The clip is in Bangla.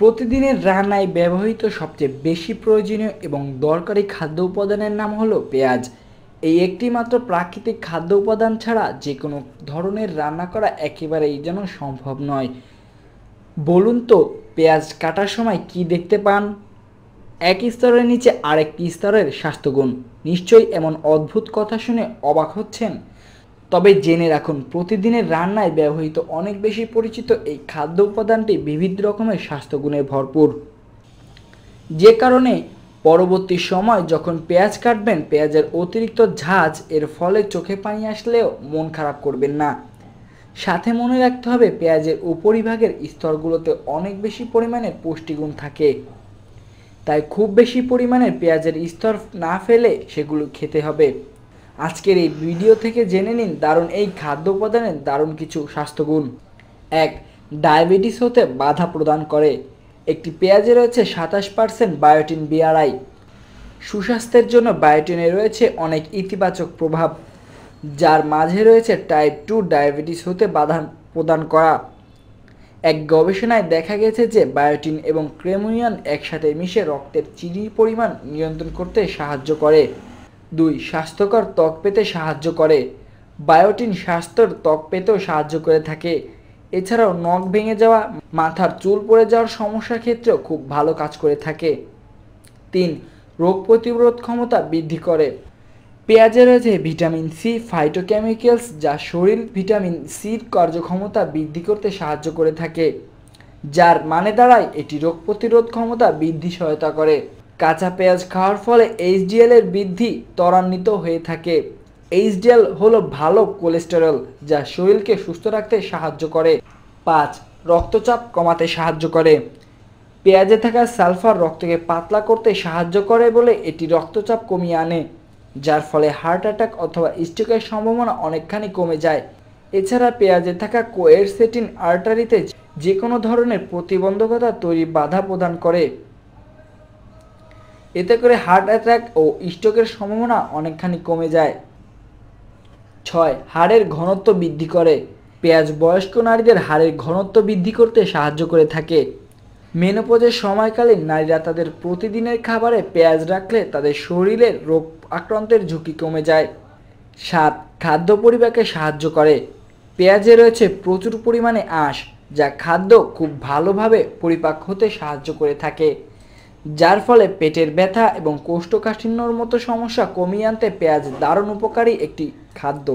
প্রতিদিনের রান্নায় ব্যবহৃত সবচেয়ে বেশি প্রয়োজনীয় এবং দরকারি খাদ্য উপাদানের নাম হলো পেঁয়াজ এই একটি মাত্র প্রাকৃতিক খাদ্য উপাদান ছাড়া যে কোনো ধরনের রান্না করা একেবারেই যেন সম্ভব নয় বলুন তো পেঁয়াজ কাটার সময় কি দেখতে পান এক স্তরের নিচে আরেকটি স্তরের স্বাস্থ্যগুণ নিশ্চয়ই এমন অদ্ভুত কথা শুনে অবাক হচ্ছেন তবে জেনে রাখুন প্রতিদিনের রান্নায় ব্যবহৃত অনেক বেশি পরিচিত এই খাদ্য উপাদানটি বিবিধ রকমের স্বাস্থ্যগুণে ভরপুর যে কারণে পরবর্তী সময় যখন পেঁয়াজ কাটবেন পেঁয়াজের অতিরিক্ত ঝাঁজ এর ফলে চোখে পানি আসলেও মন খারাপ করবেন না সাথে মনে রাখতে হবে পেঁয়াজের উপরিভাগের স্তরগুলোতে অনেক বেশি পরিমাণে পুষ্টিগুণ থাকে তাই খুব বেশি পরিমাণে পেঁয়াজের স্তর না ফেলে সেগুলো খেতে হবে আজকের এই ভিডিও থেকে জেনে নিন দারুণ এই খাদ্য উপাদানের দারুণ কিছু স্বাস্থ্যগুণ এক ডায়াবেটিস হতে বাধা প্রদান করে একটি পেঁয়াজে রয়েছে সাতাশ পার্সেন্ট বায়োটিন বিআরআই সুস্বাস্থ্যের জন্য বায়োটিনে রয়েছে অনেক ইতিবাচক প্রভাব যার মাঝে রয়েছে টাইপ টু ডায়াবেটিস হতে বাধা প্রদান করা এক গবেষণায় দেখা গেছে যে বায়োটিন এবং ক্রেমোনিয়ান একসাথে মিশে রক্তের চিনির পরিমাণ নিয়ন্ত্রণ করতে সাহায্য করে দুই স্বাস্থ্যকর ত্বক পেতে সাহায্য করে বায়োটিন স্বাস্থ্যর ত্বক পেতেও সাহায্য করে থাকে এছাড়াও নখ ভেঙে যাওয়া মাথার চুল পড়ে যাওয়ার সমস্যার ক্ষেত্রেও খুব ভালো কাজ করে থাকে তিন রোগ প্রতিরোধ ক্ষমতা বৃদ্ধি করে পেঁয়াজে রয়েছে ভিটামিন সি ফাইটোকেমিক্যালস যা শরীর ভিটামিন সির কার্যক্ষমতা বৃদ্ধি করতে সাহায্য করে থাকে যার মানে দাঁড়ায় এটি রোগ প্রতিরোধ ক্ষমতা বৃদ্ধি সহায়তা করে কাঁচা পেঁয়াজ খাওয়ার ফলে এইচডিএলের বৃদ্ধি ত্বরান্বিত হয়ে থাকে এইচডিএল হলো ভালো কোলেস্টেরল যা শরীরকে সুস্থ রাখতে সাহায্য করে পাঁচ রক্তচাপ কমাতে সাহায্য করে পেঁয়াজে থাকা সালফার রক্তকে পাতলা করতে সাহায্য করে বলে এটি রক্তচাপ কমিয়ে আনে যার ফলে হার্ট অ্যাটাক অথবা স্ট্রোকের সম্ভাবনা অনেকখানি কমে যায় এছাড়া পেঁয়াজে থাকা কোয়েরসেটিন আর্টারিতে যে কোনো ধরনের প্রতিবন্ধকতা তৈরি বাধা প্রদান করে এতে করে হার্ট অ্যাটাক ও স্ট্রোকের সম্ভাবনা অনেকখানি কমে যায় ছয় হাড়ের ঘনত্ব বৃদ্ধি করে পেঁয়াজ বয়স্ক নারীদের হাড়ের ঘনত্ব বৃদ্ধি করতে সাহায্য করে থাকে মেনোপজের সময়কালে নারীরা তাদের প্রতিদিনের খাবারে পেঁয়াজ রাখলে তাদের শরীরের রোগ আক্রান্তের ঝুঁকি কমে যায় সাত খাদ্য পরিবাকে সাহায্য করে পেঁয়াজে রয়েছে প্রচুর পরিমাণে আঁশ যা খাদ্য খুব ভালোভাবে পরিপাক হতে সাহায্য করে থাকে যার ফলে পেটের ব্যথা এবং কোষ্ঠকাঠিন্যর মতো সমস্যা কমিয়ে আনতে পেঁয়াজ দারুণ উপকারী একটি খাদ্য